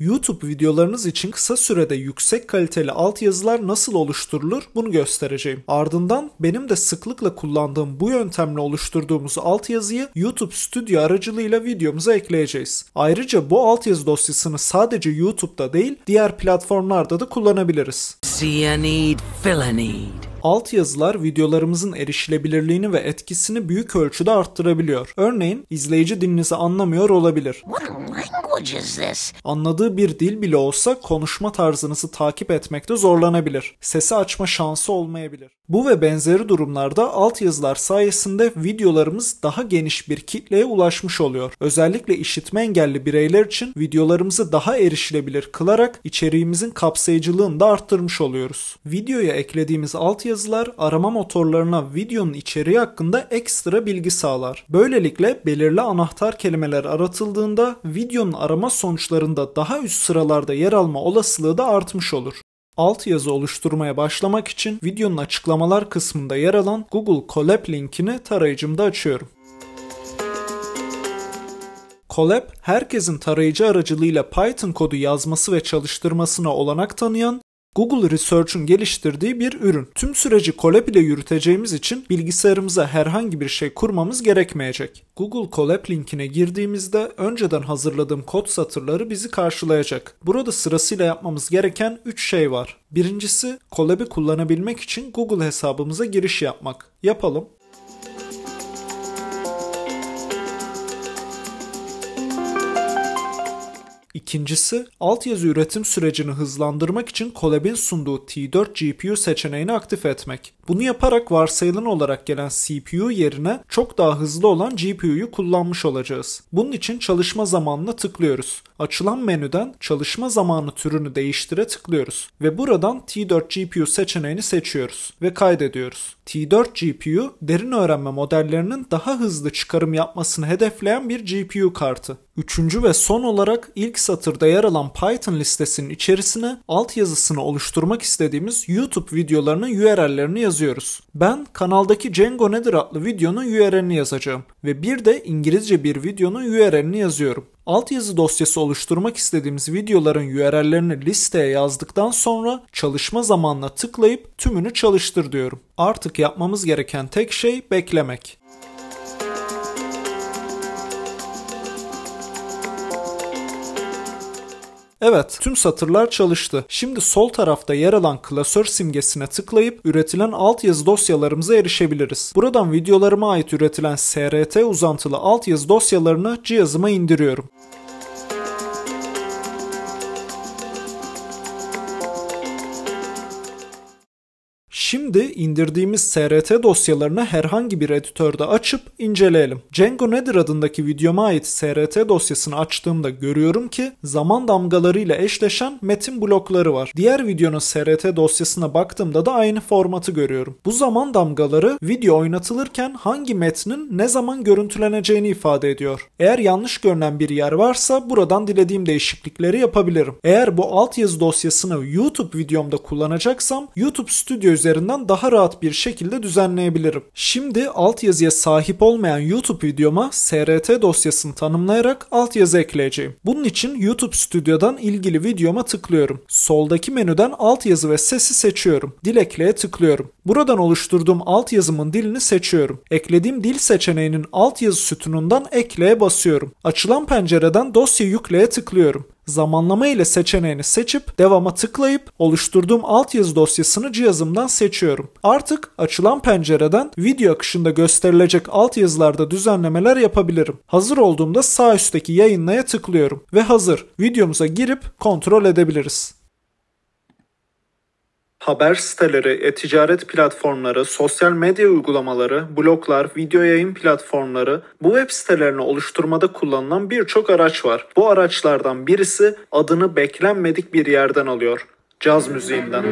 YouTube videolarınız için kısa sürede yüksek kaliteli altyazılar nasıl oluşturulur bunu göstereceğim. Ardından benim de sıklıkla kullandığım bu yöntemle oluşturduğumuz altyazıyı YouTube Studio aracılığıyla videomuza ekleyeceğiz. Ayrıca bu altyazı dosyasını sadece YouTube'da değil diğer platformlarda da kullanabiliriz. See a need, fill a need. Alt yazılar videolarımızın erişilebilirliğini ve etkisini büyük ölçüde arttırabiliyor. Örneğin izleyici dilinizi anlamıyor olabilir. Anladığı bir dil bile olsa konuşma tarzınızı takip etmekte zorlanabilir. Sesi açma şansı olmayabilir. Bu ve benzeri durumlarda altyazılar sayesinde videolarımız daha geniş bir kitleye ulaşmış oluyor. Özellikle işitme engelli bireyler için videolarımızı daha erişilebilir kılarak içeriğimizin kapsayıcılığını da arttırmış oluyoruz. Videoya eklediğimiz altyazılar arama motorlarına videonun içeriği hakkında ekstra bilgi sağlar. Böylelikle belirli anahtar kelimeler aratıldığında videonun arama sonuçlarında daha üst sıralarda yer alma olasılığı da artmış olur. Alt yazı oluşturmaya başlamak için videonun açıklamalar kısmında yer alan Google Colab linkini tarayıcımda açıyorum. Colab, herkesin tarayıcı aracılığıyla Python kodu yazması ve çalıştırmasına olanak tanıyan Google Research'un geliştirdiği bir ürün. Tüm süreci Colab ile yürüteceğimiz için bilgisayarımıza herhangi bir şey kurmamız gerekmeyecek. Google Colab linkine girdiğimizde önceden hazırladığım kod satırları bizi karşılayacak. Burada sırasıyla yapmamız gereken 3 şey var. Birincisi Colab'i kullanabilmek için Google hesabımıza giriş yapmak. Yapalım. İkincisi, altyazı üretim sürecini hızlandırmak için Colab'in sunduğu T4 GPU seçeneğini aktif etmek. Bunu yaparak varsayılan olarak gelen CPU yerine çok daha hızlı olan GPU'yu kullanmış olacağız. Bunun için çalışma zamanına tıklıyoruz açılan menüden çalışma zamanı türünü değiştire tıklıyoruz ve buradan T4 GPU seçeneğini seçiyoruz ve kaydediyoruz. T4 GPU derin öğrenme modellerinin daha hızlı çıkarım yapmasını hedefleyen bir GPU kartı. Üçüncü ve son olarak ilk satırda yer alan Python listesinin içerisine altyazısını oluşturmak istediğimiz YouTube videolarının URL'lerini yazıyoruz. Ben kanaldaki Django Nedir adlı videonun URL'ini yazacağım ve bir de İngilizce bir videonun URL'ini yazıyorum. Altyazı dosyası oluşturmak istediğimiz videoların URL'lerini listeye yazdıktan sonra çalışma zamanına tıklayıp tümünü çalıştır diyorum. Artık yapmamız gereken tek şey beklemek. Evet, tüm satırlar çalıştı. Şimdi sol tarafta yer alan klasör simgesine tıklayıp üretilen altyazı dosyalarımıza erişebiliriz. Buradan videolarıma ait üretilen SRT uzantılı altyazı dosyalarını cihazıma indiriyorum. Şimdi indirdiğimiz SRT dosyalarını herhangi bir editörde açıp inceleyelim. Django Nedir adındaki videoma ait SRT dosyasını açtığımda görüyorum ki zaman damgalarıyla eşleşen metin blokları var. Diğer videonun SRT dosyasına baktığımda da aynı formatı görüyorum. Bu zaman damgaları video oynatılırken hangi metnin ne zaman görüntüleneceğini ifade ediyor. Eğer yanlış görünen bir yer varsa buradan dilediğim değişiklikleri yapabilirim. Eğer bu altyazı dosyasını YouTube videomda kullanacaksam YouTube Studio üzerinde üzerinden daha rahat bir şekilde düzenleyebilirim. Şimdi altyazıya sahip olmayan YouTube videoma SRT dosyasını tanımlayarak altyazı ekleyeceğim. Bunun için YouTube Studio'dan ilgili videoma tıklıyorum. Soldaki menüden altyazı ve sesi seçiyorum. Dil ekleye tıklıyorum. Buradan oluşturduğum altyazımın dilini seçiyorum. Eklediğim dil seçeneğinin altyazı sütunundan ekleye basıyorum. Açılan pencereden dosya yükleye tıklıyorum zamanlama ile seçeneğini seçip devama tıklayıp oluşturduğum altyazı dosyasını cihazımdan seçiyorum. Artık açılan pencereden video akışında gösterilecek altyazılarda düzenlemeler yapabilirim. Hazır olduğumda sağ üstteki yayınlaya tıklıyorum ve hazır videomuza girip kontrol edebiliriz haber siteleri, e-ticaret platformları, sosyal medya uygulamaları, bloglar, video yayın platformları bu web sitelerini oluşturmada kullanılan birçok araç var. Bu araçlardan birisi adını beklenmedik bir yerden alıyor. Caz müziğinden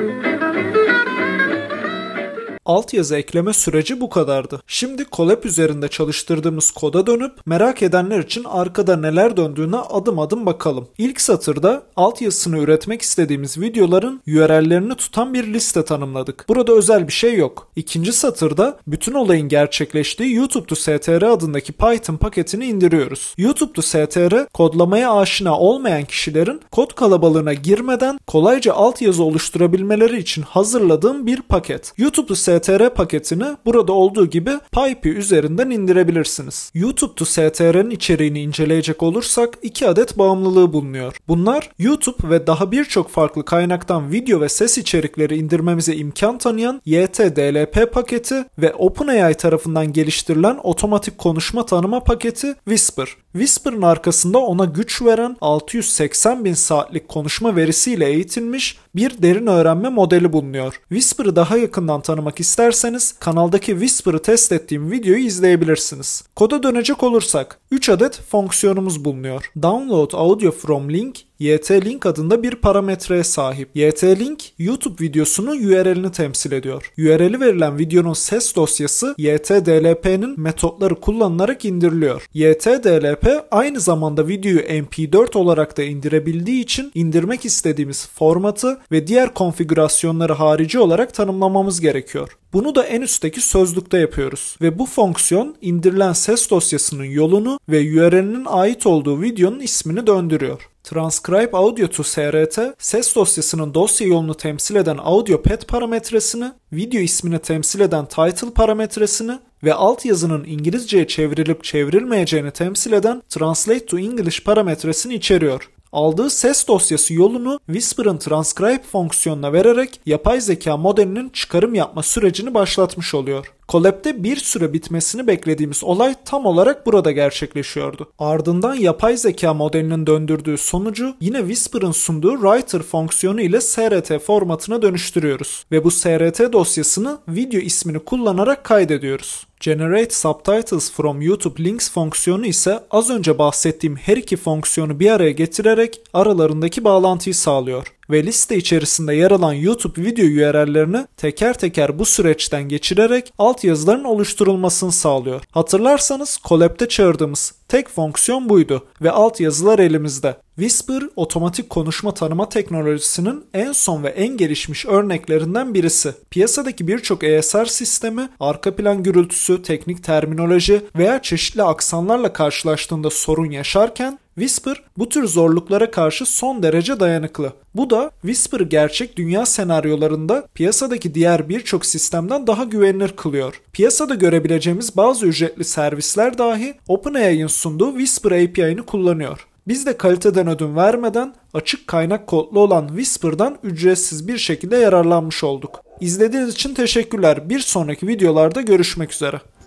altyazı ekleme süreci bu kadardı. Şimdi Colab üzerinde çalıştırdığımız koda dönüp merak edenler için arkada neler döndüğüne adım adım bakalım. İlk satırda altyazısını üretmek istediğimiz videoların URL'lerini tutan bir liste tanımladık. Burada özel bir şey yok. İkinci satırda bütün olayın gerçekleştiği YouTube to STR adındaki Python paketini indiriyoruz. YouTube to STR kodlamaya aşina olmayan kişilerin kod kalabalığına girmeden kolayca altyazı oluşturabilmeleri için hazırladığım bir paket. YouTube to STR paketini burada olduğu gibi PyPI üzerinden indirebilirsiniz. YouTube'da to STR'nin içeriğini inceleyecek olursak iki adet bağımlılığı bulunuyor. Bunlar YouTube ve daha birçok farklı kaynaktan video ve ses içerikleri indirmemize imkan tanıyan YTDLP paketi ve OpenAI tarafından geliştirilen otomatik konuşma tanıma paketi Whisper. Whisper'ın arkasında ona güç veren 680 bin saatlik konuşma verisiyle eğitilmiş bir derin öğrenme modeli bulunuyor. Whisper'ı daha yakından tanımak isterseniz kanaldaki Whisper'ı test ettiğim videoyu izleyebilirsiniz. Koda dönecek olursak 3 adet fonksiyonumuz bulunuyor. Download audio from link YT-Link adında bir parametreye sahip. YT-Link YouTube videosunun URL'ini temsil ediyor. URL'i verilen videonun ses dosyası YT-DLP'nin metotları kullanılarak indiriliyor. YT-DLP aynı zamanda videoyu MP4 olarak da indirebildiği için indirmek istediğimiz formatı ve diğer konfigürasyonları harici olarak tanımlamamız gerekiyor. Bunu da en üstteki sözlükte yapıyoruz ve bu fonksiyon indirilen ses dosyasının yolunu ve URL'nin ait olduğu videonun ismini döndürüyor. Transcribe Audio to SRT, ses dosyasının dosya yolunu temsil eden audio pet parametresini, video ismini temsil eden title parametresini ve alt yazının İngilizceye çevrilip çevrilmeyeceğini temsil eden Translate to English parametresini içeriyor. Aldığı ses dosyası yolunu Whisper'ın transcribe fonksiyonuna vererek yapay zeka modelinin çıkarım yapma sürecini başlatmış oluyor. Kolepte bir süre bitmesini beklediğimiz olay tam olarak burada gerçekleşiyordu. Ardından yapay zeka modelinin döndürdüğü sonucu yine Whisper'ın sunduğu writer fonksiyonu ile SRT formatına dönüştürüyoruz ve bu SRT dosyasını video ismini kullanarak kaydediyoruz. Generate Subtitles from YouTube Links fonksiyonu ise az önce bahsettiğim her iki fonksiyonu bir araya getirerek aralarındaki bağlantıyı sağlıyor ve liste içerisinde yer alan YouTube video URL'lerini teker teker bu süreçten geçirerek altyazıların oluşturulmasını sağlıyor. Hatırlarsanız Collab'de çağırdığımız tek fonksiyon buydu ve altyazılar elimizde. Whisper otomatik konuşma tanıma teknolojisinin en son ve en gelişmiş örneklerinden birisi. Piyasadaki birçok ESR sistemi arka plan gürültüsü, teknik terminoloji veya çeşitli aksanlarla karşılaştığında sorun yaşarken Whisper bu tür zorluklara karşı son derece dayanıklı. Bu da Whisper gerçek dünya senaryolarında piyasadaki diğer birçok sistemden daha güvenilir kılıyor. Piyasada görebileceğimiz bazı ücretli servisler dahi OpenAI'ın sunduğu Whisper API'ni kullanıyor. Biz de kaliteden ödün vermeden açık kaynak kodlu olan Whisper'dan ücretsiz bir şekilde yararlanmış olduk. İzlediğiniz için teşekkürler. Bir sonraki videolarda görüşmek üzere.